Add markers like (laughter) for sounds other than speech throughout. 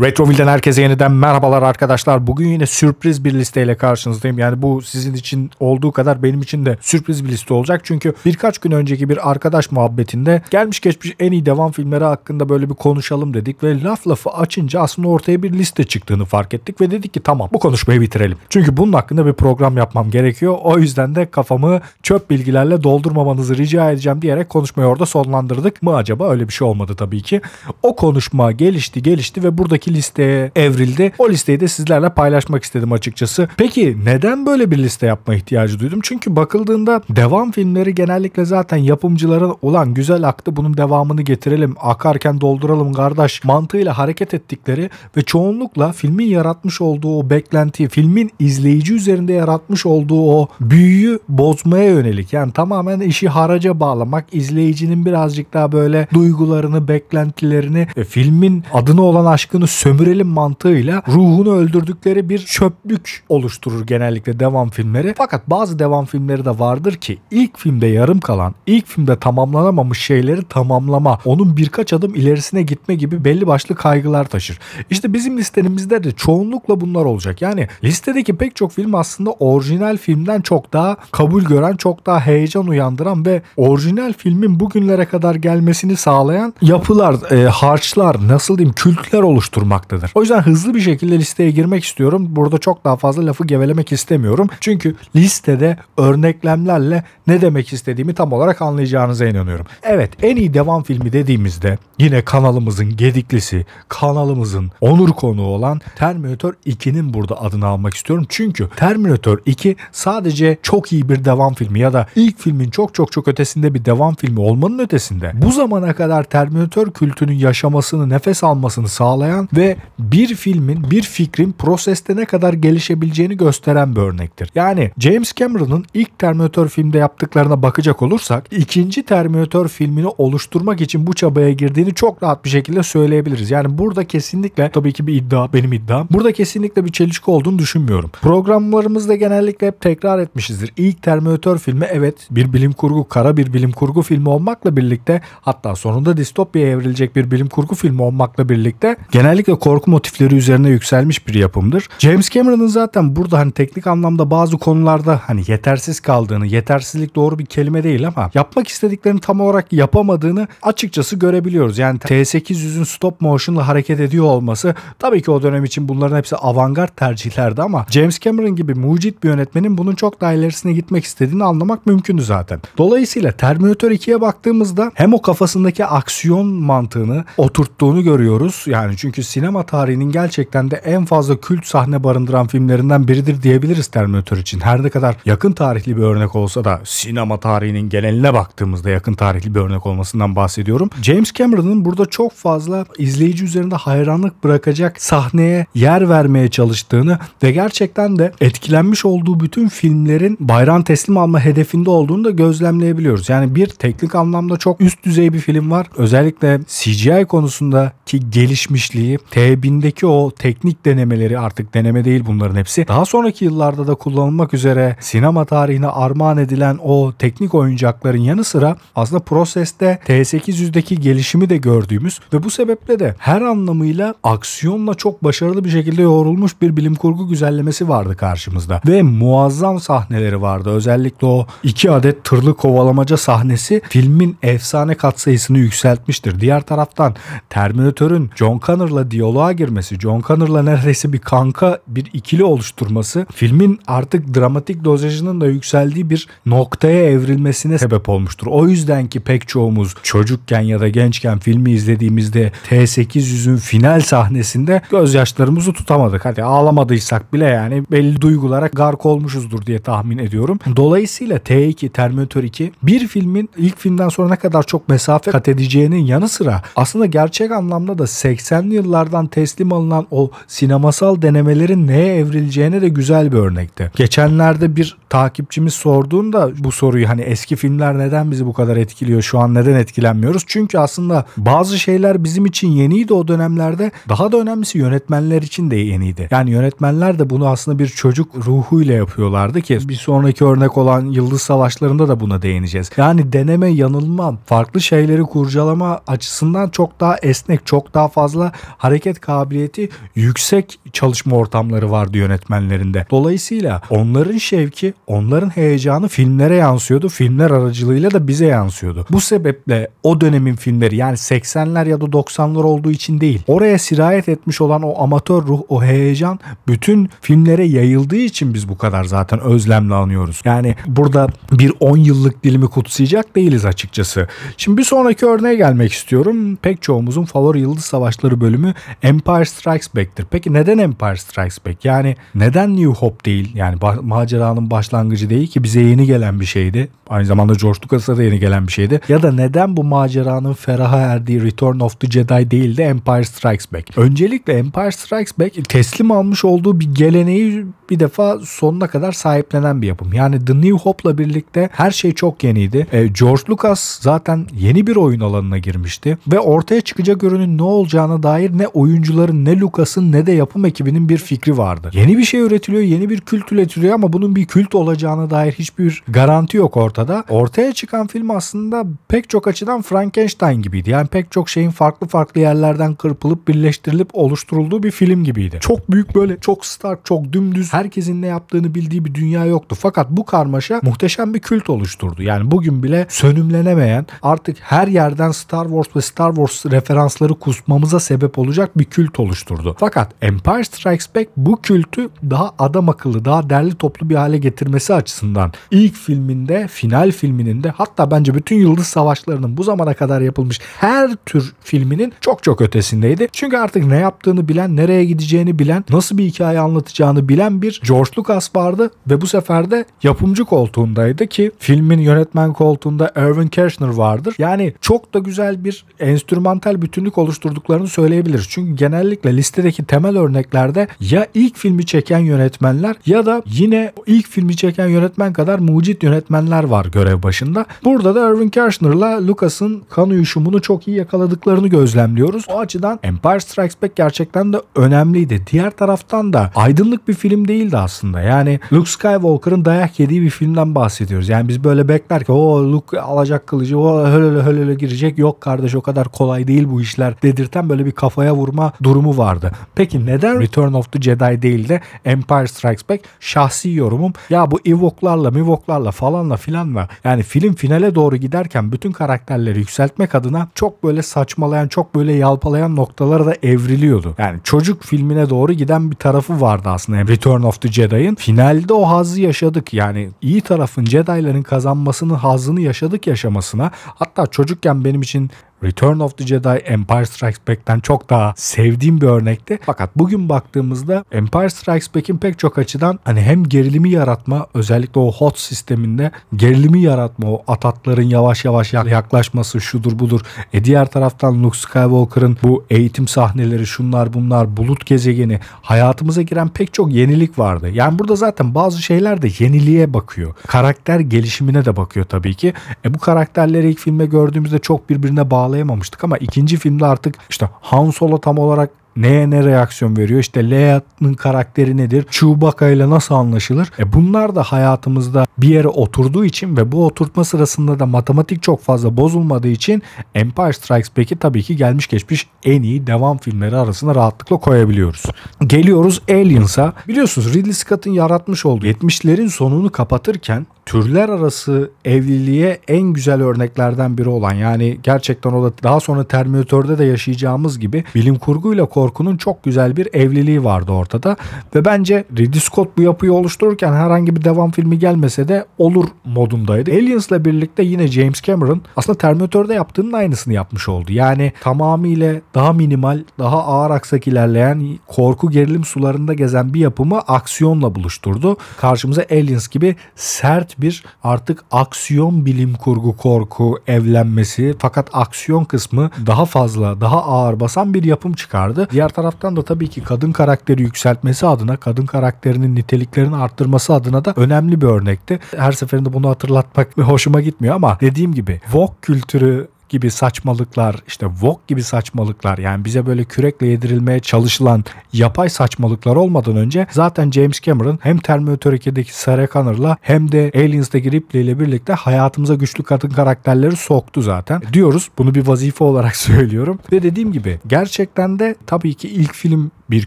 Retroville'den herkese yeniden merhabalar arkadaşlar. Bugün yine sürpriz bir listeyle karşınızdayım. Yani bu sizin için olduğu kadar benim için de sürpriz bir liste olacak. Çünkü birkaç gün önceki bir arkadaş muhabbetinde gelmiş geçmiş en iyi devam filmleri hakkında böyle bir konuşalım dedik ve laf lafı açınca aslında ortaya bir liste çıktığını fark ettik ve dedik ki tamam bu konuşmayı bitirelim. Çünkü bunun hakkında bir program yapmam gerekiyor. O yüzden de kafamı çöp bilgilerle doldurmamanızı rica edeceğim diyerek konuşmayı orada sonlandırdık mı acaba? Öyle bir şey olmadı tabii ki. O konuşma gelişti gelişti ve buradaki sonraki listeye evrildi. O listeyi de sizlerle paylaşmak istedim açıkçası. Peki neden böyle bir liste yapma ihtiyacı duydum? Çünkü bakıldığında devam filmleri genellikle zaten yapımcılara olan güzel aktı bunun devamını getirelim akarken dolduralım kardeş mantığıyla hareket ettikleri ve çoğunlukla filmin yaratmış olduğu o beklentiyi filmin izleyici üzerinde yaratmış olduğu o büyüyü bozmaya yönelik yani tamamen işi haraca bağlamak izleyicinin birazcık daha böyle duygularını beklentilerini e, filmin adına olan aşkını sömürelim mantığıyla ruhunu öldürdükleri bir çöplük oluşturur genellikle devam filmleri. Fakat bazı devam filmleri de vardır ki ilk filmde yarım kalan, ilk filmde tamamlanamamış şeyleri tamamlama, onun birkaç adım ilerisine gitme gibi belli başlı kaygılar taşır. İşte bizim listemizde de çoğunlukla bunlar olacak. Yani listedeki pek çok film aslında orijinal filmden çok daha kabul gören, çok daha heyecan uyandıran ve orijinal filmin bugünlere kadar gelmesini sağlayan yapılar, e, harçlar, nasıl diyeyim kültler oluşturmuş bulunmaktadır. O yüzden hızlı bir şekilde listeye girmek istiyorum. Burada çok daha fazla lafı gevelemek istemiyorum. Çünkü listede örneklemlerle ne demek istediğimi tam olarak anlayacağınıza inanıyorum. Evet en iyi devam filmi dediğimizde yine kanalımızın gediklisi, kanalımızın onur konuğu olan Terminator 2'nin burada adını almak istiyorum. Çünkü Terminator 2 sadece çok iyi bir devam filmi ya da ilk filmin çok çok çok ötesinde bir devam filmi olmanın ötesinde bu zamana kadar Terminator kültünün yaşamasını, nefes almasını sağlayan ve ve bir filmin, bir fikrin proseste ne kadar gelişebileceğini gösteren bir örnektir. Yani James Cameron'ın ilk Terminator filmde yaptıklarına bakacak olursak ikinci Terminator filmini oluşturmak için bu çabaya girdiğini çok rahat bir şekilde söyleyebiliriz. Yani burada kesinlikle tabii ki bir iddia benim iddiam. Burada kesinlikle bir çelişki olduğunu düşünmüyorum. Programlarımızda genellikle hep tekrar etmişizdir. İlk Terminator filmi evet bir bilim kurgu, kara bir bilim kurgu filmi olmakla birlikte hatta sonunda distopya evrilecek bir bilim kurgu filmi olmakla birlikte genellikle özellikle korku motifleri üzerine yükselmiş bir yapımdır. James Cameron'ın zaten burada hani teknik anlamda bazı konularda hani yetersiz kaldığını, yetersizlik doğru bir kelime değil ama yapmak istediklerini tam olarak yapamadığını açıkçası görebiliyoruz. Yani T800'ün stop motion'la hareket ediyor olması tabii ki o dönem için bunların hepsi avantgard tercihlerdi ama James Cameron gibi mucit bir yönetmenin bunun çok daha ilerisine gitmek istediğini anlamak mümkündü zaten. Dolayısıyla Terminator 2'ye baktığımızda hem o kafasındaki aksiyon mantığını oturttuğunu görüyoruz. Yani çünkü sinema tarihinin gerçekten de en fazla kült sahne barındıran filmlerinden biridir diyebiliriz Terminator için. Her ne kadar yakın tarihli bir örnek olsa da sinema tarihinin geneline baktığımızda yakın tarihli bir örnek olmasından bahsediyorum. James Cameron'ın burada çok fazla izleyici üzerinde hayranlık bırakacak sahneye yer vermeye çalıştığını ve gerçekten de etkilenmiş olduğu bütün filmlerin bayram teslim alma hedefinde olduğunu da gözlemleyebiliyoruz. Yani bir teknik anlamda çok üst düzey bir film var. Özellikle CGI konusundaki gelişmişliği T1000'deki o teknik denemeleri artık deneme değil bunların hepsi. Daha sonraki yıllarda da kullanılmak üzere sinema tarihine armağan edilen o teknik oyuncakların yanı sıra aslında proseste T800'deki gelişimi de gördüğümüz ve bu sebeple de her anlamıyla aksiyonla çok başarılı bir şekilde yoğrulmuş bir bilim kurgu güzellemesi vardı karşımızda. Ve muazzam sahneleri vardı. Özellikle o iki adet tırlı kovalamaca sahnesi filmin efsane katsayısını yükseltmiştir. Diğer taraftan Terminatör'ün John Connor'la Connor'la diyaloğa girmesi, John Connor'la neredeyse bir kanka, bir ikili oluşturması filmin artık dramatik dozajının da yükseldiği bir noktaya evrilmesine sebep olmuştur. O yüzden ki pek çoğumuz çocukken ya da gençken filmi izlediğimizde T800'ün final sahnesinde gözyaşlarımızı tutamadık. Hadi ağlamadıysak bile yani belli duygulara gark olmuşuzdur diye tahmin ediyorum. Dolayısıyla T2, Terminator 2 bir filmin ilk filmden sonra ne kadar çok mesafe kat edeceğinin yanı sıra aslında gerçek anlamda da 80'li yıllar kitaplardan teslim alınan o sinemasal denemelerin neye evrileceğine de güzel bir örnekti. Geçenlerde bir takipçimiz sorduğunda bu soruyu hani eski filmler neden bizi bu kadar etkiliyor şu an neden etkilenmiyoruz? Çünkü aslında bazı şeyler bizim için yeniydi o dönemlerde. Daha da önemlisi yönetmenler için de yeniydi. Yani yönetmenler de bunu aslında bir çocuk ruhuyla yapıyorlardı ki bir sonraki örnek olan Yıldız Savaşları'nda da buna değineceğiz. Yani deneme, yanılma, farklı şeyleri kurcalama açısından çok daha esnek, çok daha fazla hareket kabiliyeti yüksek çalışma ortamları vardı yönetmenlerinde. Dolayısıyla onların şevki, onların heyecanı filmlere yansıyordu. Filmler aracılığıyla da bize yansıyordu. Bu sebeple o dönemin filmleri yani 80'ler ya da 90'lar olduğu için değil. Oraya sirayet etmiş olan o amatör ruh, o heyecan bütün filmlere yayıldığı için biz bu kadar zaten özlemle anıyoruz. Yani burada bir 10 yıllık dilimi kutsayacak değiliz açıkçası. Şimdi bir sonraki örneğe gelmek istiyorum. Pek çoğumuzun favori Yıldız Savaşları bölümü Empire Strikes Back'tir. Peki neden Empire Strikes Back? Yani neden New Hope değil? Yani ba- maceranın başlangıcı değil ki bize yeni gelen bir şeydi. Aynı zamanda George Lucas'a da yeni gelen bir şeydi. Ya da neden bu maceranın feraha erdiği Return of the Jedi değil de Empire Strikes Back? Öncelikle Empire Strikes Back teslim almış olduğu bir geleneği bir defa sonuna kadar sahiplenen bir yapım. Yani The New Hope'la birlikte her şey çok yeniydi. E, George Lucas zaten yeni bir oyun alanına girmişti ve ortaya çıkacak ürünün ne olacağına dair ne oyuncuların ne Lucas'ın ne de yapım ekibinin bir fikri vardı. Yeni bir şey üretiliyor, yeni bir kült üretiliyor ama bunun bir kült olacağına dair hiçbir garanti yok ortada. Ortaya çıkan film aslında pek çok açıdan Frankenstein gibiydi. Yani pek çok şeyin farklı farklı yerlerden kırpılıp birleştirilip oluşturulduğu bir film gibiydi. Çok büyük böyle çok star, çok dümdüz, herkesin ne yaptığını bildiği bir dünya yoktu. Fakat bu karmaşa muhteşem bir kült oluşturdu. Yani bugün bile sönümlenemeyen, artık her yerden Star Wars ve Star Wars referansları kusmamıza sebep olacak bir kült oluşturdu. Fakat Empire Empire Strikes Back bu kültü daha adam akıllı, daha derli toplu bir hale getirmesi açısından ilk filminde, final filminin de hatta bence bütün Yıldız Savaşları'nın bu zamana kadar yapılmış her tür filminin çok çok ötesindeydi. Çünkü artık ne yaptığını bilen, nereye gideceğini bilen, nasıl bir hikaye anlatacağını bilen bir George Lucas vardı ve bu sefer de yapımcı koltuğundaydı ki filmin yönetmen koltuğunda Irvin Kershner vardır. Yani çok da güzel bir enstrümantal bütünlük oluşturduklarını söyleyebiliriz. Çünkü genellikle listedeki temel örnek örneklerde ya ilk filmi çeken yönetmenler ya da yine ilk filmi çeken yönetmen kadar mucit yönetmenler var görev başında. Burada da Irving Kirshner'la Lucas'ın kan uyuşumunu çok iyi yakaladıklarını gözlemliyoruz. O açıdan Empire Strikes Back gerçekten de önemliydi. Diğer taraftan da aydınlık bir film değildi aslında. Yani Luke Skywalker'ın dayak yediği bir filmden bahsediyoruz. Yani biz böyle beklerken o Luke alacak kılıcı o hölölö hölölö girecek yok kardeş o kadar kolay değil bu işler dedirten böyle bir kafaya vurma durumu vardı. Peki neden Return of the Jedi değil de Empire Strikes Back şahsi yorumum. Ya bu Ewok'larla, Mivok'larla falanla filanla yani film finale doğru giderken bütün karakterleri yükseltmek adına çok böyle saçmalayan, çok böyle yalpalayan noktalara da evriliyordu. Yani çocuk filmine doğru giden bir tarafı vardı aslında Return of the Jedi'ın. Finalde o hazzı yaşadık. Yani iyi tarafın Jedi'ların kazanmasının hazzını yaşadık yaşamasına. Hatta çocukken benim için Return of the Jedi Empire Strikes Back'ten çok daha sevdiğim bir örnekti. Fakat bugün baktığımızda Empire Strikes Back'in pek çok açıdan hani hem gerilimi yaratma özellikle o hot sisteminde gerilimi yaratma o atatların yavaş yavaş yaklaşması şudur budur. E diğer taraftan Luke Skywalker'ın bu eğitim sahneleri şunlar bunlar bulut gezegeni hayatımıza giren pek çok yenilik vardı. Yani burada zaten bazı şeyler de yeniliğe bakıyor. Karakter gelişimine de bakıyor tabii ki. E bu karakterleri ilk filme gördüğümüzde çok birbirine bağlı bağlayamamıştık ama ikinci filmde artık işte Han Solo tam olarak neye ne reaksiyon veriyor? İşte Leia'nın karakteri nedir? Chewbacca ile nasıl anlaşılır? E bunlar da hayatımızda bir yere oturduğu için ve bu oturtma sırasında da matematik çok fazla bozulmadığı için Empire Strikes Back'i tabii ki gelmiş geçmiş en iyi devam filmleri arasında rahatlıkla koyabiliyoruz. Geliyoruz Aliens'a. Biliyorsunuz Ridley Scott'ın yaratmış olduğu 70'lerin sonunu kapatırken türler arası evliliğe en güzel örneklerden biri olan yani gerçekten o da daha sonra Terminator'da da yaşayacağımız gibi bilim kurguyla korkunun çok güzel bir evliliği vardı ortada ve bence Ridley Scott bu yapıyı oluştururken herhangi bir devam filmi gelmese de olur modundaydı. Aliens'la birlikte yine James Cameron aslında Terminator'da yaptığının aynısını yapmış oldu. Yani tamamıyla daha minimal, daha ağır aksak ilerleyen korku gerilim sularında gezen bir yapımı aksiyonla buluşturdu. Karşımıza Aliens gibi sert net bir artık aksiyon bilim kurgu korku evlenmesi fakat aksiyon kısmı daha fazla daha ağır basan bir yapım çıkardı. Diğer taraftan da tabii ki kadın karakteri yükseltmesi adına kadın karakterinin niteliklerini arttırması adına da önemli bir örnekti. Her seferinde bunu hatırlatmak (laughs) hoşuma gitmiyor ama dediğim gibi Vogue kültürü gibi saçmalıklar işte Vogue gibi saçmalıklar yani bize böyle kürekle yedirilmeye çalışılan yapay saçmalıklar olmadan önce zaten James Cameron hem Terminator 2'deki Sarah Connor'la hem de Aliens'deki Ripley ile birlikte hayatımıza güçlü kadın karakterleri soktu zaten. Diyoruz bunu bir vazife olarak (laughs) söylüyorum ve dediğim gibi gerçekten de tabii ki ilk film bir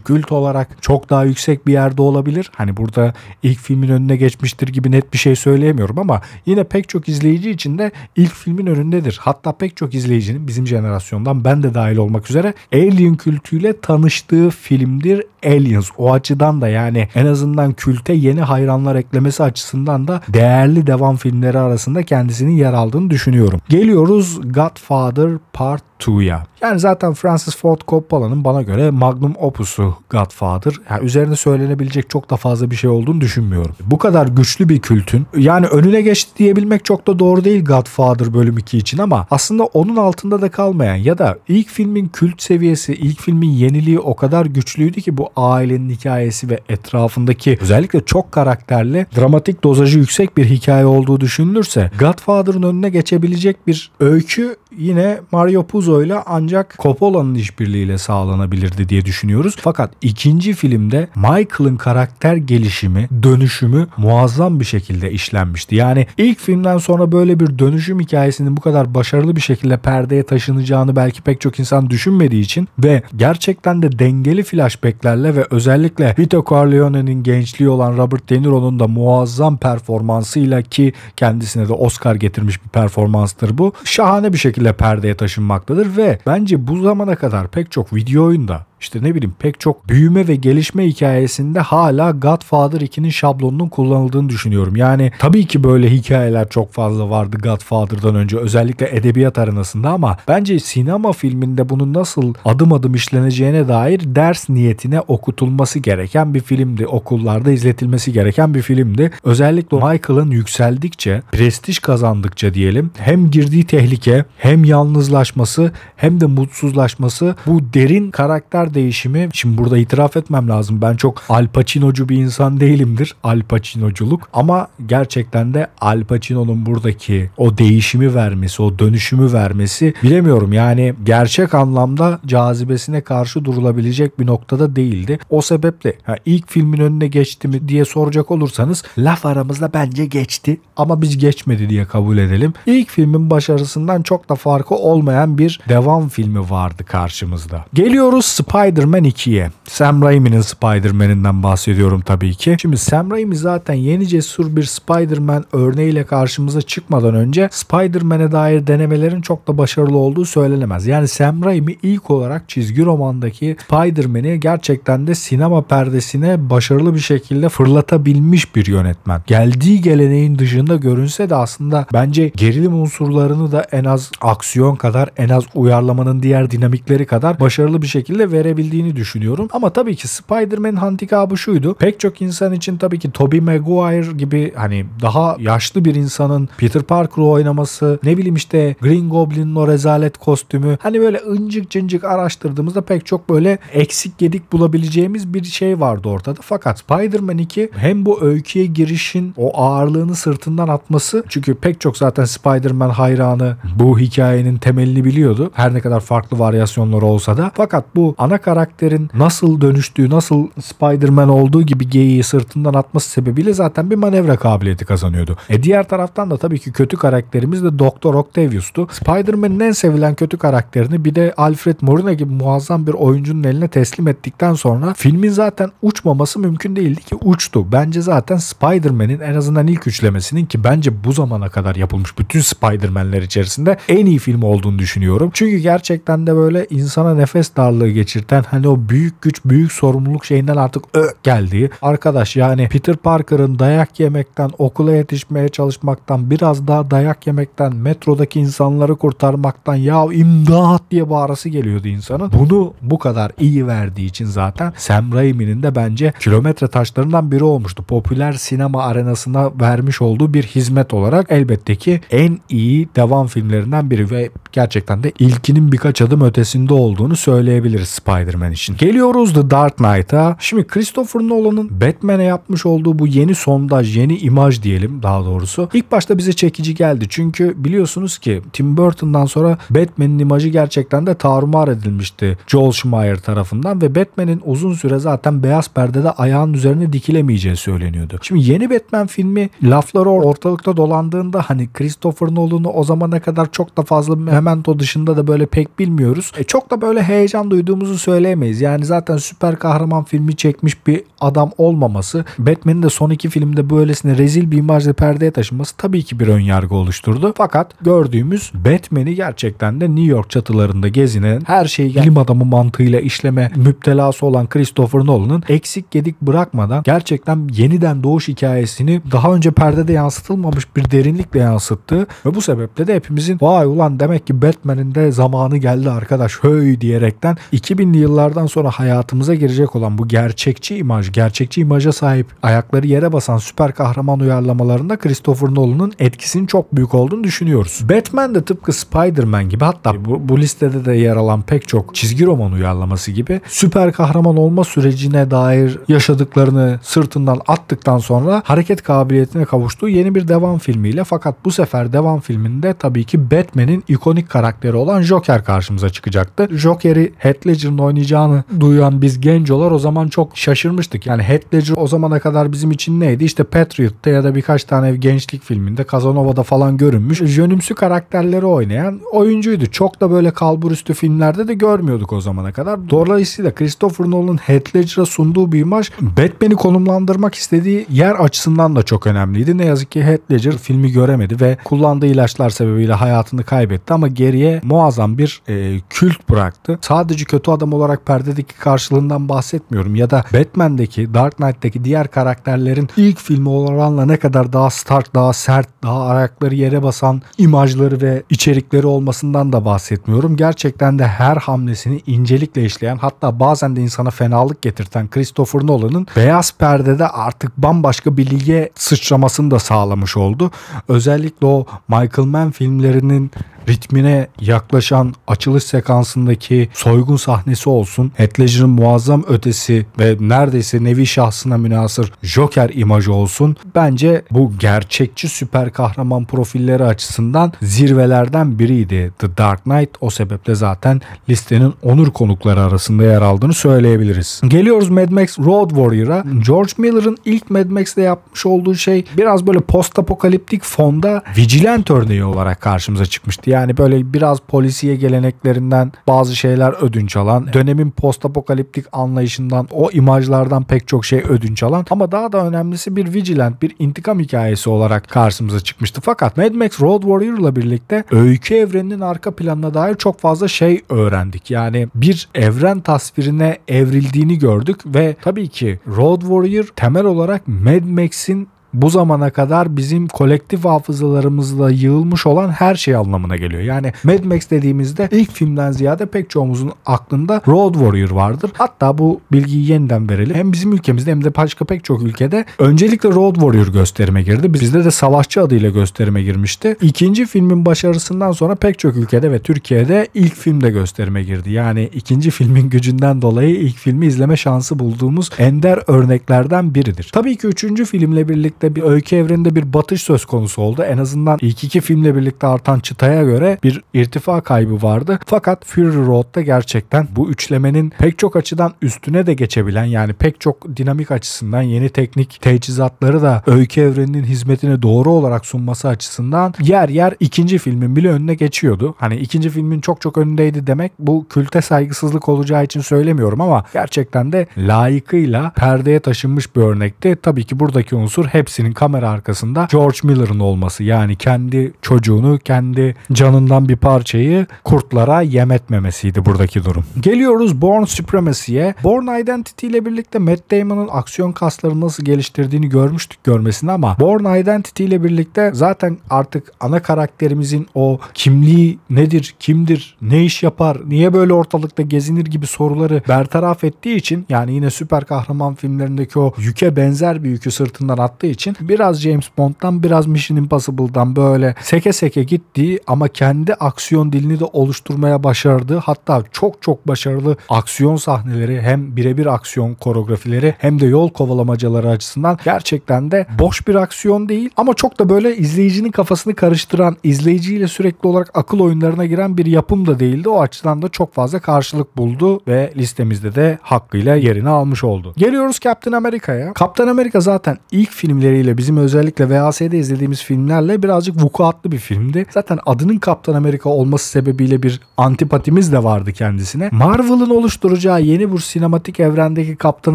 kült olarak çok daha yüksek bir yerde olabilir. Hani burada ilk filmin önüne geçmiştir gibi net bir şey söyleyemiyorum ama yine pek çok izleyici için de ilk filmin önündedir. Hatta pek çok izleyicinin bizim jenerasyondan ben de dahil olmak üzere Alien kültüyle tanıştığı filmdir Aliens. O açıdan da yani en azından külte yeni hayranlar eklemesi açısından da değerli devam filmleri arasında kendisinin yer aldığını düşünüyorum. Geliyoruz Godfather Part 2'ya. Yani zaten Francis Ford Coppola'nın bana göre magnum opusu Godfather. Yani üzerine söylenebilecek çok da fazla bir şey olduğunu düşünmüyorum. Bu kadar güçlü bir kültün yani önüne geçti diyebilmek çok da doğru değil Godfather bölüm 2 için ama aslında aslında onun altında da kalmayan ya da ilk filmin kült seviyesi, ilk filmin yeniliği o kadar güçlüydü ki bu ailenin hikayesi ve etrafındaki özellikle çok karakterli, dramatik dozajı yüksek bir hikaye olduğu düşünülürse Godfather'ın önüne geçebilecek bir öykü yine Mario Puzo ile ancak Coppola'nın işbirliğiyle sağlanabilirdi diye düşünüyoruz. Fakat ikinci filmde Michael'ın karakter gelişimi, dönüşümü muazzam bir şekilde işlenmişti. Yani ilk filmden sonra böyle bir dönüşüm hikayesinin bu kadar başarılı bir şekilde perdeye taşınacağını belki pek çok insan düşünmediği için ve gerçekten de dengeli flashbacklerle ve özellikle Vito Corleone'nin gençliği olan Robert De Niro'nun da muazzam performansıyla ki kendisine de Oscar getirmiş bir performanstır bu. Şahane bir şekilde şekilde perdeye taşınmaktadır ve bence bu zamana kadar pek çok video oyunda işte ne bileyim pek çok büyüme ve gelişme hikayesinde hala Godfather 2'nin şablonunun kullanıldığını düşünüyorum. Yani tabii ki böyle hikayeler çok fazla vardı Godfather'dan önce özellikle edebiyat arenasında ama bence sinema filminde bunun nasıl adım adım işleneceğine dair ders niyetine okutulması gereken bir filmdi. Okullarda izletilmesi gereken bir filmdi. Özellikle Michael'ın yükseldikçe, prestij kazandıkça diyelim hem girdiği tehlike hem yalnızlaşması hem de mutsuzlaşması bu derin karakter değişimi şimdi burada itiraf etmem lazım. Ben çok Al Pacino'cu bir insan değilimdir. Al Pacino'culuk ama gerçekten de Al Pacino'nun buradaki o değişimi vermesi, o dönüşümü vermesi bilemiyorum. Yani gerçek anlamda cazibesine karşı durulabilecek bir noktada değildi. O sebeple ha, ilk filmin önüne geçti mi diye soracak olursanız laf aramızda bence geçti ama biz geçmedi diye kabul edelim. İlk filmin başarısından çok da farkı olmayan bir devam filmi vardı karşımızda. Geliyoruz Spy Spider-Man 2'ye. Sam Raimi'nin Spider-Man'inden bahsediyorum tabii ki. Şimdi Sam Raimi zaten yeni cesur bir Spider-Man örneğiyle karşımıza çıkmadan önce Spider-Man'e dair denemelerin çok da başarılı olduğu söylenemez. Yani Sam Raimi ilk olarak çizgi romandaki Spider-Man'i gerçekten de sinema perdesine başarılı bir şekilde fırlatabilmiş bir yönetmen. Geldiği geleneğin dışında görünse de aslında bence gerilim unsurlarını da en az aksiyon kadar en az uyarlamanın diğer dinamikleri kadar başarılı bir şekilde ve verebildiğini düşünüyorum. Ama tabii ki Spider-Man'in handikabı şuydu. Pek çok insan için tabii ki Tobey Maguire gibi hani daha yaşlı bir insanın Peter Parker'ı oynaması ne bileyim işte Green Goblin'in o rezalet kostümü hani böyle incik cincik araştırdığımızda pek çok böyle eksik gedik bulabileceğimiz bir şey vardı ortada. Fakat Spider-Man 2 hem bu öyküye girişin o ağırlığını sırtından atması çünkü pek çok zaten Spider-Man hayranı bu hikayenin temelini biliyordu. Her ne kadar farklı varyasyonları olsa da. Fakat bu ana ana karakterin nasıl dönüştüğü, nasıl Spider-Man olduğu gibi geyiği sırtından atması sebebiyle zaten bir manevra kabiliyeti kazanıyordu. E diğer taraftan da tabii ki kötü karakterimiz de Doktor Octavius'tu. Spider-Man'in en sevilen kötü karakterini bir de Alfred Molina gibi muazzam bir oyuncunun eline teslim ettikten sonra filmin zaten uçmaması mümkün değildi ki uçtu. Bence zaten Spider-Man'in en azından ilk üçlemesinin ki bence bu zamana kadar yapılmış bütün Spider-Man'ler içerisinde en iyi film olduğunu düşünüyorum. Çünkü gerçekten de böyle insana nefes darlığı geçir gerçekten hani o büyük güç büyük sorumluluk şeyinden artık ö geldiği. Arkadaş yani Peter Parker'ın dayak yemekten okula yetişmeye çalışmaktan biraz daha dayak yemekten metrodaki insanları kurtarmaktan ya imdat diye bağırası geliyordu insanın. Bunu bu kadar iyi verdiği için zaten Sam Raimi'nin de bence kilometre taşlarından biri olmuştu. Popüler sinema arenasına vermiş olduğu bir hizmet olarak elbette ki en iyi devam filmlerinden biri ve gerçekten de ilkinin birkaç adım ötesinde olduğunu söyleyebiliriz. Spider-Man için. Geliyoruz The Dark Knight'a. Şimdi Christopher Nolan'ın Batman'e yapmış olduğu bu yeni sondaj, yeni imaj diyelim daha doğrusu. İlk başta bize çekici geldi. Çünkü biliyorsunuz ki Tim Burton'dan sonra Batman'in imajı gerçekten de tarumar edilmişti Joel Schumacher tarafından ve Batman'in uzun süre zaten beyaz perdede ayağının üzerine dikilemeyeceği söyleniyordu. Şimdi yeni Batman filmi lafları ortalıkta dolandığında hani Christopher Nolan'ı o zamana kadar çok da fazla Memento dışında da böyle pek bilmiyoruz. E çok da böyle heyecan duyduğumuzu söyleyemeyiz. Yani zaten süper kahraman filmi çekmiş bir adam olmaması, Batman'in de son iki filmde böylesine rezil bir imajla perdeye taşınması tabii ki bir ön yargı oluşturdu. Fakat gördüğümüz Batman'i gerçekten de New York çatılarında gezinen, her şeyi bilim adamı mantığıyla işleme müptelası olan Christopher Nolan'ın eksik gedik bırakmadan gerçekten yeniden doğuş hikayesini daha önce perdede yansıtılmamış bir derinlikle yansıttı ve bu sebeple de hepimizin vay ulan demek ki Batman'in de zamanı geldi arkadaş höy diyerekten 2000 20'li yıllardan sonra hayatımıza girecek olan bu gerçekçi imaj, gerçekçi imaja sahip ayakları yere basan süper kahraman uyarlamalarında Christopher Nolan'ın etkisinin çok büyük olduğunu düşünüyoruz. Batman de tıpkı Spider-Man gibi hatta bu, bu listede de yer alan pek çok çizgi roman uyarlaması gibi süper kahraman olma sürecine dair yaşadıklarını sırtından attıktan sonra hareket kabiliyetine kavuştuğu yeni bir devam filmiyle fakat bu sefer devam filminde tabii ki Batman'in ikonik karakteri olan Joker karşımıza çıkacaktı. Joker'i Heath Ledger'ın oynayacağını duyan biz gencolar o zaman çok şaşırmıştık. Yani Heath Ledger o zamana kadar bizim için neydi? İşte Patriot'ta ya da birkaç tane gençlik filminde Casanova'da falan görünmüş. Jönümsü karakterleri oynayan oyuncuydu. Çok da böyle kalburüstü filmlerde de görmüyorduk o zamana kadar. Dolayısıyla Christopher Nolan Heath Ledger'a sunduğu bir imaj Batman'i konumlandırmak istediği yer açısından da çok önemliydi. Ne yazık ki Heath Ledger filmi göremedi ve kullandığı ilaçlar sebebiyle hayatını kaybetti ama geriye muazzam bir e, kült bıraktı. Sadece kötü adam olarak perdedeki karşılığından bahsetmiyorum. Ya da Batman'deki, Dark Knight'teki diğer karakterlerin ilk filmi oranla ne kadar daha stark, daha sert, daha ayakları yere basan imajları ve içerikleri olmasından da bahsetmiyorum. Gerçekten de her hamlesini incelikle işleyen hatta bazen de insana fenalık getirten Christopher Nolan'ın beyaz perdede artık bambaşka bir lige sıçramasını da sağlamış oldu. Özellikle o Michael Mann filmlerinin ritmine yaklaşan açılış sekansındaki soygun sahnesi olsun, Heath muazzam ötesi ve neredeyse nevi şahsına münasır Joker imajı olsun bence bu gerçekçi süper kahraman profilleri açısından zirvelerden biriydi. The Dark Knight o sebeple zaten listenin onur konukları arasında yer aldığını söyleyebiliriz. Geliyoruz Mad Max Road Warrior'a. George Miller'ın ilk Mad Max'te yapmış olduğu şey biraz böyle post apokaliptik fonda Vigilant örneği olarak karşımıza çıkmıştı. Yani böyle biraz polisiye geleneklerinden bazı şeyler ödünç alan, dönemin postapokaliptik anlayışından, o imajlardan pek çok şey ödünç alan ama daha da önemlisi bir vigilant, bir intikam hikayesi olarak karşımıza çıkmıştı. Fakat Mad Max Road Warrior'la birlikte öykü evreninin arka planına dair çok fazla şey öğrendik. Yani bir evren tasvirine evrildiğini gördük ve tabii ki Road Warrior temel olarak Mad Max'in bu zamana kadar bizim kolektif hafızalarımızla yığılmış olan her şey anlamına geliyor. Yani Mad Max dediğimizde ilk filmden ziyade pek çoğumuzun aklında Road Warrior vardır. Hatta bu bilgiyi yeniden verelim. Hem bizim ülkemizde hem de başka pek çok ülkede öncelikle Road Warrior gösterime girdi. Bizde de savaşçı adıyla gösterime girmişti. İkinci filmin başarısından sonra pek çok ülkede ve Türkiye'de ilk filmde gösterime girdi. Yani ikinci filmin gücünden dolayı ilk filmi izleme şansı bulduğumuz ender örneklerden biridir. Tabii ki üçüncü filmle birlikte özellikle bir öykü evreninde bir batış söz konusu oldu. En azından ilk iki filmle birlikte artan çıtaya göre bir irtifa kaybı vardı. Fakat Fury Road'da gerçekten bu üçlemenin pek çok açıdan üstüne de geçebilen yani pek çok dinamik açısından yeni teknik teçhizatları da öykü evreninin hizmetine doğru olarak sunması açısından yer yer ikinci filmin bile önüne geçiyordu. Hani ikinci filmin çok çok önündeydi demek bu külte saygısızlık olacağı için söylemiyorum ama gerçekten de layıkıyla perdeye taşınmış bir örnekti. Tabii ki buradaki unsur hepsi hepsinin kamera arkasında George Miller'ın olması. Yani kendi çocuğunu, kendi canından bir parçayı kurtlara yem etmemesiydi buradaki durum. Geliyoruz Born Supremacy'ye. Born Identity ile birlikte Matt Damon'ın aksiyon kaslarını nasıl geliştirdiğini görmüştük görmesini ama Born Identity ile birlikte zaten artık ana karakterimizin o kimliği nedir, kimdir, ne iş yapar, niye böyle ortalıkta gezinir gibi soruları bertaraf ettiği için yani yine süper kahraman filmlerindeki o yüke benzer bir yükü sırtından attığı için için biraz James Bond'dan biraz Mission Impossible'dan böyle seke seke gittiği ama kendi aksiyon dilini de oluşturmaya başardığı hatta çok çok başarılı aksiyon sahneleri hem birebir aksiyon koreografileri hem de yol kovalamacaları açısından gerçekten de boş bir aksiyon değil ama çok da böyle izleyicinin kafasını karıştıran izleyiciyle sürekli olarak akıl oyunlarına giren bir yapım da değildi. O açıdan da çok fazla karşılık buldu ve listemizde de hakkıyla yerini almış oldu. Geliyoruz Captain America'ya. Captain America zaten ilk filmleri filmleriyle bizim özellikle VHS'de izlediğimiz filmlerle birazcık vukuatlı bir filmdi. Zaten adının Kaptan Amerika olması sebebiyle bir antipatimiz de vardı kendisine. Marvel'ın oluşturacağı yeni bu sinematik evrendeki Kaptan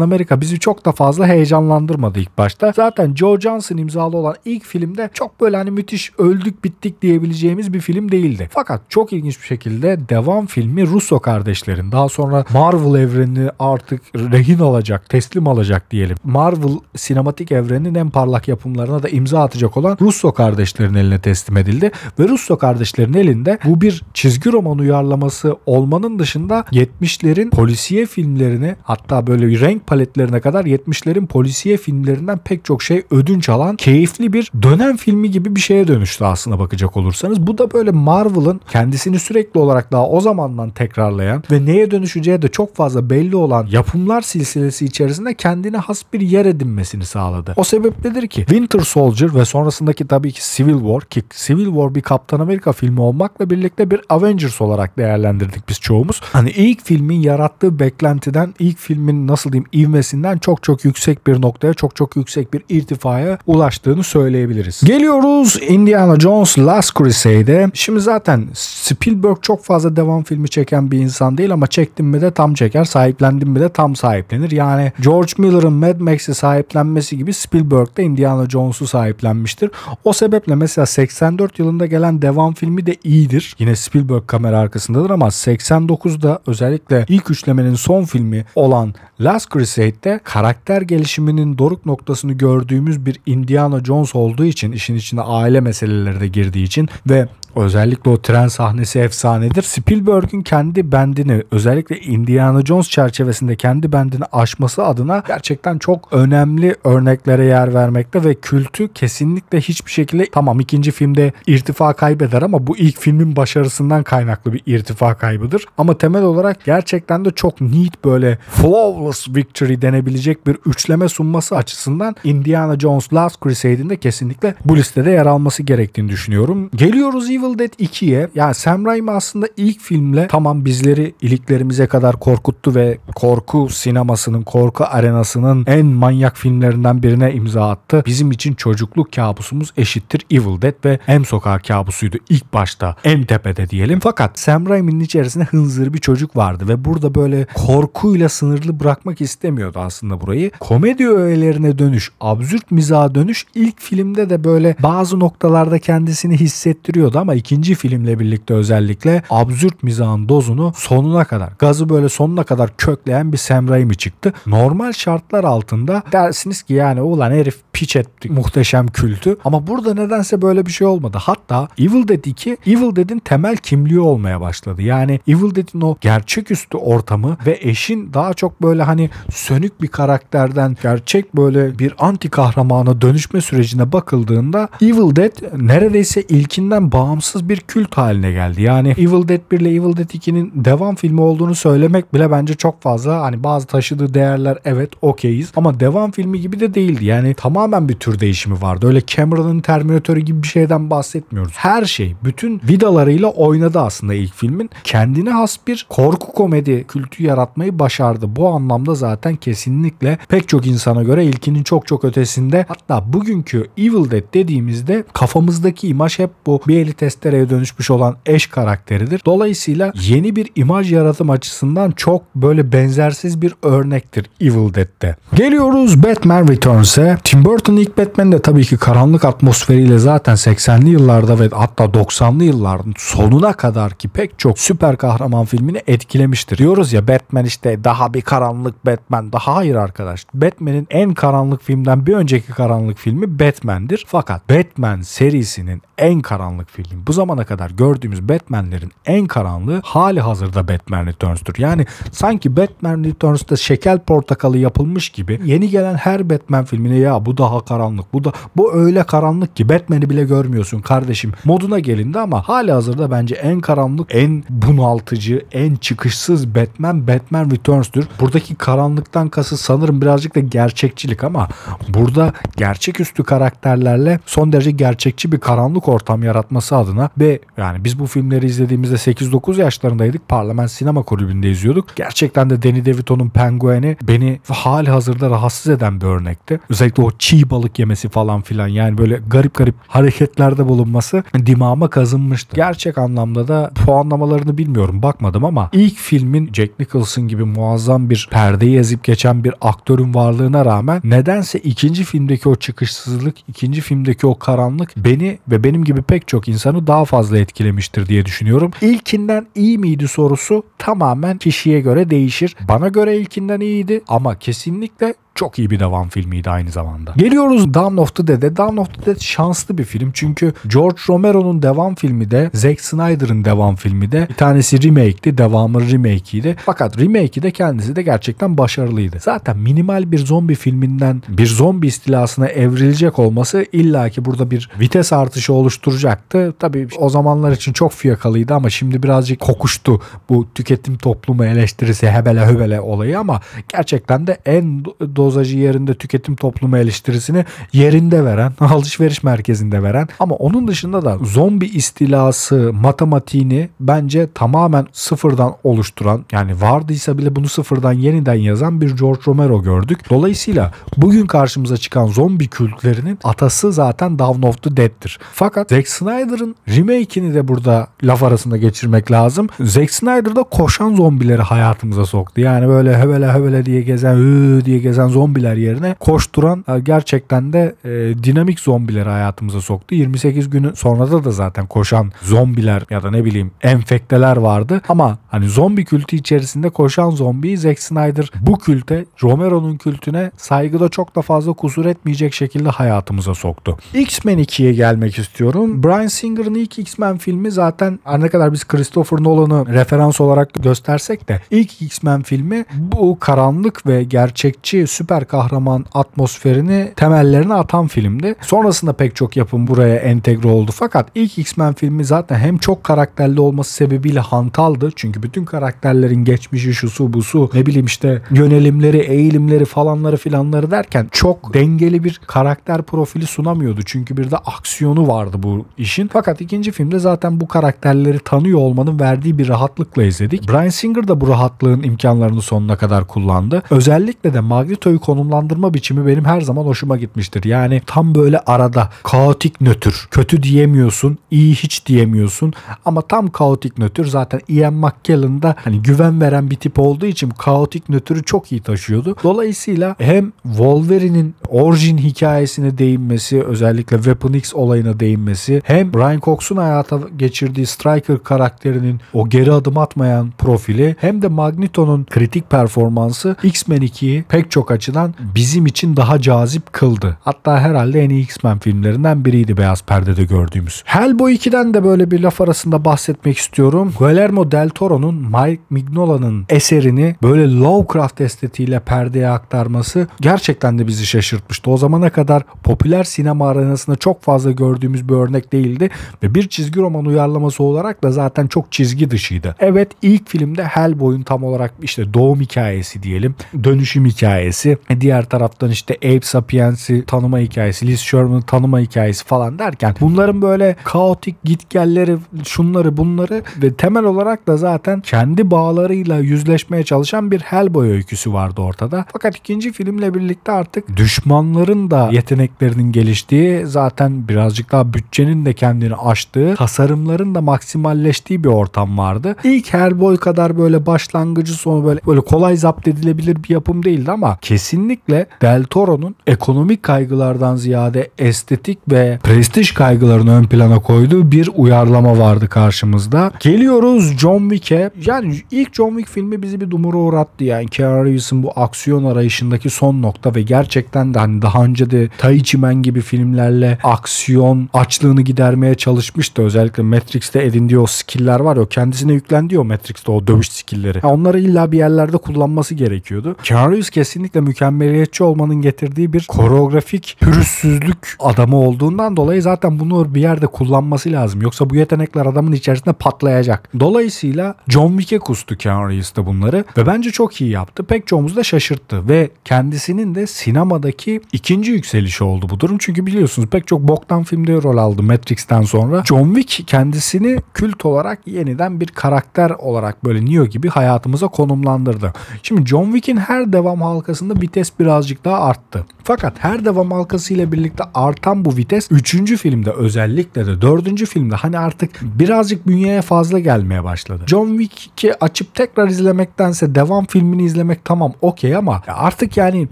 Amerika bizi çok da fazla heyecanlandırmadı ilk başta. Zaten Joe Johnson imzalı olan ilk filmde çok böyle hani müthiş öldük bittik diyebileceğimiz bir film değildi. Fakat çok ilginç bir şekilde devam filmi Russo kardeşlerin daha sonra Marvel evrenini artık rehin alacak, teslim alacak diyelim. Marvel sinematik evreninin en parlak yapımlarına da imza atacak olan Russo kardeşlerin eline teslim edildi ve Russo kardeşlerin elinde bu bir çizgi roman uyarlaması olmanın dışında 70'lerin polisiye filmlerini hatta böyle renk paletlerine kadar 70'lerin polisiye filmlerinden pek çok şey ödünç alan keyifli bir dönem filmi gibi bir şeye dönüştü aslına bakacak olursanız. Bu da böyle Marvel'ın kendisini sürekli olarak daha o zamandan tekrarlayan ve neye dönüşeceği de çok fazla belli olan yapımlar silsilesi içerisinde kendine has bir yer edinmesini sağladı. O sebeple etmektedir ki Winter Soldier ve sonrasındaki tabii ki Civil War ki Civil War bir Kaptan Amerika filmi olmakla birlikte bir Avengers olarak değerlendirdik biz çoğumuz. Hani ilk filmin yarattığı beklentiden ilk filmin nasıl diyeyim ivmesinden çok çok yüksek bir noktaya çok çok yüksek bir irtifaya ulaştığını söyleyebiliriz. Geliyoruz Indiana Jones Last Crusade'e. Şimdi zaten Spielberg çok fazla devam filmi çeken bir insan değil ama çektim mi de tam çeker, sahiplendim mi de tam sahiplenir. Yani George Miller'ın Mad Max'i sahiplenmesi gibi Spielberg da Indiana Jones'u sahiplenmiştir. O sebeple mesela 84 yılında gelen devam filmi de iyidir. Yine Spielberg kamera arkasındadır ama 89'da özellikle ilk üçlemenin son filmi olan Last Crusade'de karakter gelişiminin doruk noktasını gördüğümüz bir Indiana Jones olduğu için işin içine aile meseleleri de girdiği için ve özellikle o tren sahnesi efsanedir. Spielberg'in kendi bendini özellikle Indiana Jones çerçevesinde kendi bendini aşması adına gerçekten çok önemli örneklere yer vermekte ve kültü kesinlikle hiçbir şekilde tamam ikinci filmde irtifa kaybeder ama bu ilk filmin başarısından kaynaklı bir irtifa kaybıdır. Ama temel olarak gerçekten de çok neat böyle flawless victory denebilecek bir üçleme sunması açısından Indiana Jones Last Crusade'in de kesinlikle bu listede yer alması gerektiğini düşünüyorum. Geliyoruz iyi Evil Dead 2'ye yani Sam Raimi aslında ilk filmle tamam bizleri iliklerimize kadar korkuttu ve korku sinemasının, korku arenasının en manyak filmlerinden birine imza attı. Bizim için çocukluk kabusumuz eşittir Evil Dead ve M sokağı kabusuydu ilk başta en tepede diyelim. Fakat Sam Raimi'nin içerisinde hınzır bir çocuk vardı ve burada böyle korkuyla sınırlı bırakmak istemiyordu aslında burayı. Komedi öğelerine dönüş, absürt mizaha dönüş ilk filmde de böyle bazı noktalarda kendisini hissettiriyordu ama ama ikinci filmle birlikte özellikle absürt mizahın dozunu sonuna kadar gazı böyle sonuna kadar kökleyen bir Sam Raimi çıktı. Normal şartlar altında dersiniz ki yani ulan herif piç etti muhteşem kültü ama burada nedense böyle bir şey olmadı. Hatta Evil Dead 2 Evil Dead'in temel kimliği olmaya başladı. Yani Evil Dead'in o gerçeküstü ortamı ve eşin daha çok böyle hani sönük bir karakterden gerçek böyle bir anti kahramana dönüşme sürecine bakıldığında Evil Dead neredeyse ilkinden bağımsız bağımsız bir kült haline geldi. Yani Evil Dead 1 ile Evil Dead 2'nin devam filmi olduğunu söylemek bile bence çok fazla. Hani bazı taşıdığı değerler evet okeyiz ama devam filmi gibi de değildi. Yani tamamen bir tür değişimi vardı. Öyle Cameron'ın Terminatörü gibi bir şeyden bahsetmiyoruz. Her şey bütün vidalarıyla oynadı aslında ilk filmin. Kendine has bir korku komedi kültü yaratmayı başardı. Bu anlamda zaten kesinlikle pek çok insana göre ilkinin çok çok ötesinde. Hatta bugünkü Evil Dead dediğimizde kafamızdaki imaj hep bu bir eli testereye dönüşmüş olan eş karakteridir. Dolayısıyla yeni bir imaj yaratım açısından çok böyle benzersiz bir örnektir Evil Dead'te. Geliyoruz Batman Returns'e. Tim Burton ilk Batman'de tabii ki karanlık atmosferiyle zaten 80'li yıllarda ve hatta 90'lı yılların sonuna kadar ki pek çok süper kahraman filmini etkilemiştir. Diyoruz ya Batman işte daha bir karanlık Batman. Daha hayır arkadaş. Batman'in en karanlık filmden bir önceki karanlık filmi Batman'dir. Fakat Batman serisinin en karanlık film. Bu zamana kadar gördüğümüz Batman'lerin en karanlığı hali hazırda Batman Returns'tür. Yani sanki Batman Returns'ta şekel portakalı yapılmış gibi yeni gelen her Batman filmine ya bu daha karanlık bu da bu öyle karanlık ki Batman'i bile görmüyorsun kardeşim moduna gelindi ama hali hazırda bence en karanlık en bunaltıcı en çıkışsız Batman Batman Returns'tür. Buradaki karanlıktan kası sanırım birazcık da gerçekçilik ama burada gerçeküstü karakterlerle son derece gerçekçi bir karanlık ortam yaratması adına ve yani biz bu filmleri izlediğimizde 8-9 yaşlarındaydık. Parlament Sinema Kulübü'nde izliyorduk. Gerçekten de Danny DeVito'nun Penguin'i beni hali hazırda rahatsız eden bir örnekti. Özellikle o çiğ balık yemesi falan filan yani böyle garip garip hareketlerde bulunması dimağıma kazınmıştı. Gerçek anlamda da puanlamalarını bilmiyorum bakmadım ama ilk filmin Jack Nicholson gibi muazzam bir perdeyi ezip geçen bir aktörün varlığına rağmen nedense ikinci filmdeki o çıkışsızlık, ikinci filmdeki o karanlık beni ve benim benim gibi pek çok insanı daha fazla etkilemiştir diye düşünüyorum. İlkinden iyi miydi sorusu tamamen kişiye göre değişir. Bana göre ilkinden iyiydi ama kesinlikle çok iyi bir devam filmiydi aynı zamanda. Geliyoruz Dawn of the Dead'e. Dawn of the Dead şanslı bir film. Çünkü George Romero'nun devam filmi de Zack Snyder'ın devam filmi de bir tanesi remake'ti. Devamı remake'iydi. Fakat remake'i de kendisi de gerçekten başarılıydı. Zaten minimal bir zombi filminden bir zombi istilasına evrilecek olması illaki burada bir vites artışı oluşturacaktı. Tabii o zamanlar için çok fiyakalıydı ama şimdi birazcık kokuştu bu tüketim toplumu eleştirisi hebele höbele olayı ama gerçekten de en do dozajı yerinde tüketim toplumu eleştirisini yerinde veren, (laughs) alışveriş merkezinde veren ama onun dışında da zombi istilası matematiğini bence tamamen sıfırdan oluşturan yani vardıysa bile bunu sıfırdan yeniden yazan bir George Romero gördük. Dolayısıyla bugün karşımıza çıkan zombi kültlerinin atası zaten Dawn of the Dead'tir. Fakat Zack Snyder'ın remake'ini de burada laf arasında geçirmek lazım. Zack Snyder da koşan zombileri hayatımıza soktu. Yani böyle hevele hevele diye gezen, diye gezen zombiler yerine koşturan e, gerçekten de e, dinamik zombileri hayatımıza soktu. 28 günü sonra da zaten koşan zombiler ya da ne bileyim enfekteler vardı. Ama hani zombi kültü içerisinde koşan zombiyi Zack Snyder bu külte Romero'nun kültüne saygıda çok da fazla kusur etmeyecek şekilde hayatımıza soktu. X-Men 2'ye gelmek istiyorum. Brian Singer'ın ilk X-Men filmi zaten ne kadar biz Christopher Nolan'ı referans olarak göstersek de ilk X-Men filmi bu karanlık ve gerçekçi süper kahraman atmosferini temellerini atan filmdi. Sonrasında pek çok yapım buraya entegre oldu. Fakat ilk X-Men filmi zaten hem çok karakterli olması sebebiyle hantaldı. Çünkü bütün karakterlerin geçmişi şu su bu su ne bileyim işte yönelimleri, eğilimleri falanları filanları derken çok dengeli bir karakter profili sunamıyordu. Çünkü bir de aksiyonu vardı bu işin. Fakat ikinci filmde zaten bu karakterleri tanıyor olmanın verdiği bir rahatlıkla izledik. Bryan Singer da bu rahatlığın imkanlarını sonuna kadar kullandı. Özellikle de Magneto NATO'yu konumlandırma biçimi benim her zaman hoşuma gitmiştir. Yani tam böyle arada kaotik nötr. Kötü diyemiyorsun, iyi hiç diyemiyorsun ama tam kaotik nötr. Zaten Ian McKellen da hani güven veren bir tip olduğu için kaotik nötrü çok iyi taşıyordu. Dolayısıyla hem Wolverine'in orijin hikayesine değinmesi, özellikle Weapon X olayına değinmesi, hem Ryan Cox'un hayata geçirdiği Striker karakterinin o geri adım atmayan profili, hem de Magneto'nun kritik performansı X-Men 2'yi pek çok açıdan bizim için daha cazip kıldı. Hatta herhalde en iyi X-Men filmlerinden biriydi beyaz perdede gördüğümüz. Hellboy 2'den de böyle bir laf arasında bahsetmek istiyorum. Guillermo del Toro'nun Mike Mignola'nın eserini böyle Lovecraft estetiğiyle perdeye aktarması gerçekten de bizi şaşırtmıştı. O zamana kadar popüler sinema arenasında çok fazla gördüğümüz bir örnek değildi ve bir çizgi roman uyarlaması olarak da zaten çok çizgi dışıydı. Evet ilk filmde Hellboy'un tam olarak işte doğum hikayesi diyelim, dönüşüm hikayesi hikayesi. E, diğer taraftan işte Abe Sapiens'i tanıma hikayesi, Liz Sherman'ı tanıma hikayesi falan derken bunların böyle kaotik gitgelleri şunları bunları ve temel olarak da zaten kendi bağlarıyla yüzleşmeye çalışan bir Hellboy öyküsü vardı ortada. Fakat ikinci filmle birlikte artık düşmanların da yeteneklerinin geliştiği zaten birazcık daha bütçenin de kendini aştığı tasarımların da maksimalleştiği bir ortam vardı. İlk Hellboy kadar böyle başlangıcı sonu böyle böyle kolay zapt edilebilir bir yapım değildi ama kesin kesinlikle Del Toro'nun ekonomik kaygılardan ziyade estetik ve prestij kaygılarını ön plana koyduğu bir uyarlama vardı karşımızda. Geliyoruz John Wick'e. Yani ilk John Wick filmi bizi bir dumura uğrattı. Yani Keanu Reeves'in bu aksiyon arayışındaki son nokta ve gerçekten de hani daha önce de Taichi Man gibi filmlerle aksiyon açlığını gidermeye çalışmıştı. Özellikle Matrix'te edindiği o skill'ler var ya kendisine yüklendi o Matrix'te o dövüş skill'leri. Yani onları illa bir yerlerde kullanması gerekiyordu. Keanu Reeves kesinlikle mükemmeliyetçi olmanın getirdiği bir koreografik pürüzsüzlük adamı olduğundan dolayı zaten bunu bir yerde kullanması lazım. Yoksa bu yetenekler adamın içerisinde patlayacak. Dolayısıyla John Wick'e kustu Keanu Reeves bunları ve bence çok iyi yaptı. Pek çoğumuzu da şaşırttı ve kendisinin de sinemadaki ikinci yükselişi oldu bu durum. Çünkü biliyorsunuz pek çok boktan filmde rol aldı Matrix'ten sonra. John Wick kendisini kült olarak yeniden bir karakter olarak böyle Neo gibi hayatımıza konumlandırdı. Şimdi John Wick'in her devam halkasında vites birazcık daha arttı. Fakat her devam halkasıyla birlikte artan bu vites 3. filmde özellikle de 4. filmde hani artık birazcık bünyeye fazla gelmeye başladı. John Wick Wick'i açıp tekrar izlemektense devam filmini izlemek tamam okey ama artık yani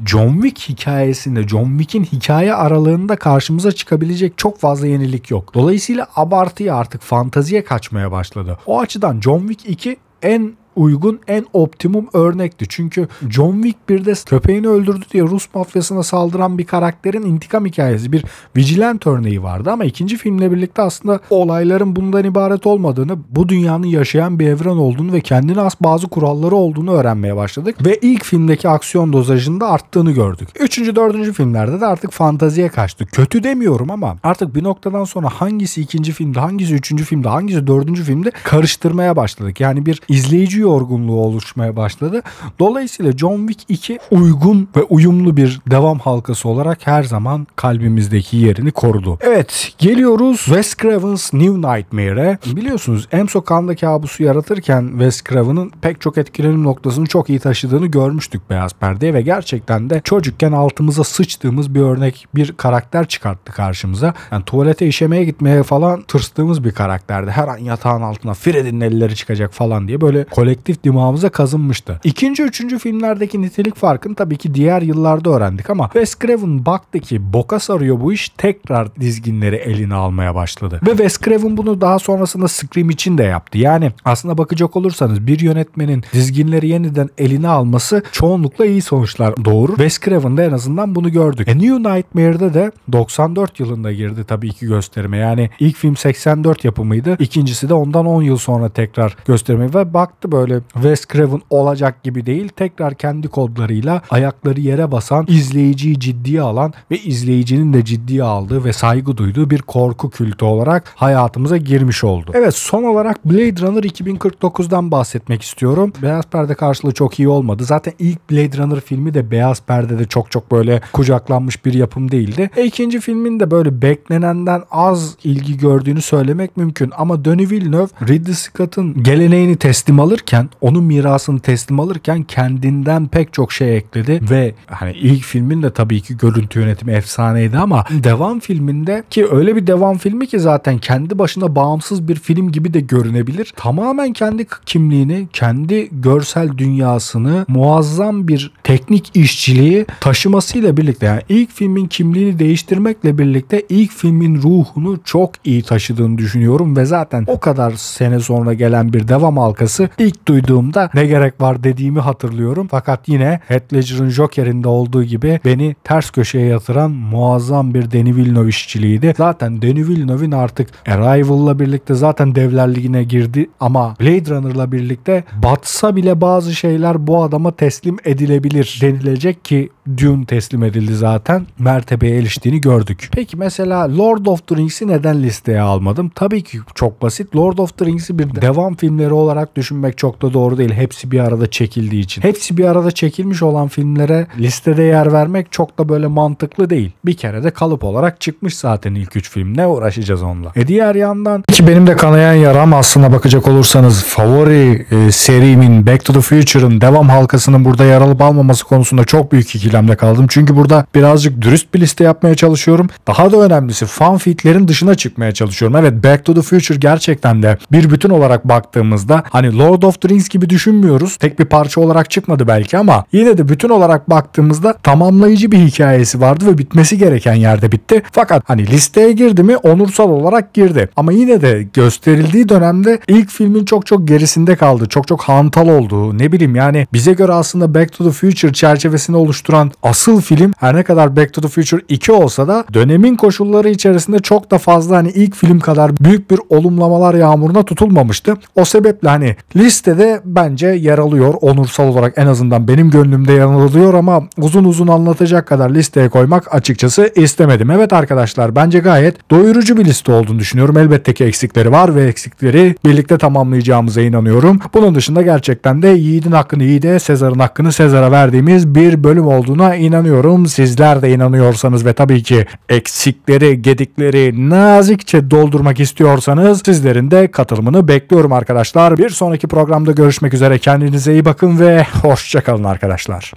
John Wick hikayesinde John Wick'in hikaye aralığında karşımıza çıkabilecek çok fazla yenilik yok. Dolayısıyla abartıya artık fantaziye kaçmaya başladı. O açıdan John Wick 2 en uygun en optimum örnekti. Çünkü John Wick 1'de köpeğini öldürdü diye Rus mafyasına saldıran bir karakterin intikam hikayesi bir vigilant örneği vardı ama ikinci filmle birlikte aslında olayların bundan ibaret olmadığını, bu dünyanın yaşayan bir evren olduğunu ve kendine az bazı kuralları olduğunu öğrenmeye başladık ve ilk filmdeki aksiyon dozajında arttığını gördük. Üçüncü, dördüncü filmlerde de artık fantaziye kaçtı. Kötü demiyorum ama artık bir noktadan sonra hangisi ikinci filmde, hangisi üçüncü filmde, hangisi dördüncü filmde karıştırmaya başladık. Yani bir izleyici yorgunluğu oluşmaya başladı. Dolayısıyla John Wick 2 uygun ve uyumlu bir devam halkası olarak her zaman kalbimizdeki yerini korudu. Evet geliyoruz Wes Craven's New Nightmare'e. Biliyorsunuz M sokağında kabusu yaratırken Wes Craven'ın pek çok etkilenim noktasını çok iyi taşıdığını görmüştük Beyaz Perde'ye ve gerçekten de çocukken altımıza sıçtığımız bir örnek bir karakter çıkarttı karşımıza. Yani tuvalete işemeye gitmeye falan tırstığımız bir karakterdi. Her an yatağın altına Fred'in elleri çıkacak falan diye böyle kole kolektif dimağımıza kazınmıştı. İkinci, üçüncü filmlerdeki nitelik farkını tabii ki diğer yıllarda öğrendik ama Wes Craven baktı ki boka sarıyor bu iş tekrar dizginleri eline almaya başladı. Ve Wes Craven bunu daha sonrasında Scream için de yaptı. Yani aslında bakacak olursanız bir yönetmenin dizginleri yeniden eline alması çoğunlukla iyi sonuçlar doğurur. Wes Craven'da en azından bunu gördük. A New Nightmare'da de 94 yılında girdi tabii ki gösterime. Yani ilk film 84 yapımıydı. İkincisi de ondan 10 yıl sonra tekrar gösterime ve baktı böyle böyle Wes Craven olacak gibi değil. Tekrar kendi kodlarıyla ayakları yere basan, izleyiciyi ciddiye alan ve izleyicinin de ciddiye aldığı ve saygı duyduğu bir korku kültü olarak hayatımıza girmiş oldu. Evet son olarak Blade Runner 2049'dan bahsetmek istiyorum. Beyaz perde karşılığı çok iyi olmadı. Zaten ilk Blade Runner filmi de beyaz perdede çok çok böyle kucaklanmış bir yapım değildi. E, ikinci filmin de böyle beklenenden az ilgi gördüğünü söylemek mümkün ama Denis Villeneuve Ridley Scott'ın geleneğini teslim alır onun mirasını teslim alırken kendinden pek çok şey ekledi ve hani ilk filmin de tabii ki görüntü yönetimi efsaneydi ama devam filminde ki öyle bir devam filmi ki zaten kendi başına bağımsız bir film gibi de görünebilir. Tamamen kendi kimliğini, kendi görsel dünyasını muazzam bir teknik işçiliği taşımasıyla birlikte yani ilk filmin kimliğini değiştirmekle birlikte ilk filmin ruhunu çok iyi taşıdığını düşünüyorum ve zaten o kadar sene sonra gelen bir devam halkası ilk ilk duyduğumda ne gerek var dediğimi hatırlıyorum. Fakat yine Heath Ledger'ın Joker'inde olduğu gibi beni ters köşeye yatıran muazzam bir Denis Villeneuve işçiliğiydi. Zaten Denis Villeneuve'in artık Arrival'la birlikte zaten Devler Ligi'ne girdi ama Blade Runner'la birlikte batsa bile bazı şeyler bu adama teslim edilebilir denilecek ki Dune teslim edildi zaten. Mertebeye eriştiğini gördük. Peki mesela Lord of the Rings'i neden listeye almadım? Tabii ki çok basit. Lord of the Rings'i bir devam filmleri olarak düşünmek çok da doğru değil. Hepsi bir arada çekildiği için. Hepsi bir arada çekilmiş olan filmlere listede yer vermek çok da böyle mantıklı değil. Bir kere de kalıp olarak çıkmış zaten ilk üç film. Ne uğraşacağız onunla? E diğer yandan ki benim de kanayan yaram aslında bakacak olursanız favori e, serimin Back to the Future'ın devam halkasının burada yer alıp almaması konusunda çok büyük ikili depremde kaldım. Çünkü burada birazcık dürüst bir liste yapmaya çalışıyorum. Daha da önemlisi fan fitlerin dışına çıkmaya çalışıyorum. Evet Back to the Future gerçekten de bir bütün olarak baktığımızda hani Lord of the Rings gibi düşünmüyoruz. Tek bir parça olarak çıkmadı belki ama yine de bütün olarak baktığımızda tamamlayıcı bir hikayesi vardı ve bitmesi gereken yerde bitti. Fakat hani listeye girdi mi onursal olarak girdi. Ama yine de gösterildiği dönemde ilk filmin çok çok gerisinde kaldı. Çok çok hantal olduğu ne bileyim yani bize göre aslında Back to the Future çerçevesini oluşturan olan asıl film her ne kadar Back to the Future 2 olsa da dönemin koşulları içerisinde çok da fazla hani ilk film kadar büyük bir olumlamalar yağmuruna tutulmamıştı. O sebeple hani listede bence yer alıyor onursal olarak en azından benim gönlümde yer alıyor ama uzun uzun anlatacak kadar listeye koymak açıkçası istemedim. Evet arkadaşlar bence gayet doyurucu bir liste olduğunu düşünüyorum. Elbette ki eksikleri var ve eksikleri birlikte tamamlayacağımıza inanıyorum. Bunun dışında gerçekten de Yiğit'in hakkını Yiğit'e, Sezar'ın hakkını Sezar'a verdiğimiz bir bölüm olduğunu Buna inanıyorum. Sizler de inanıyorsanız ve tabii ki eksikleri, gedikleri nazikçe doldurmak istiyorsanız sizlerin de katılımını bekliyorum arkadaşlar. Bir sonraki programda görüşmek üzere. Kendinize iyi bakın ve hoşçakalın arkadaşlar.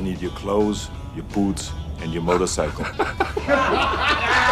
I need your clothes, your boots and your motorcycle. (laughs)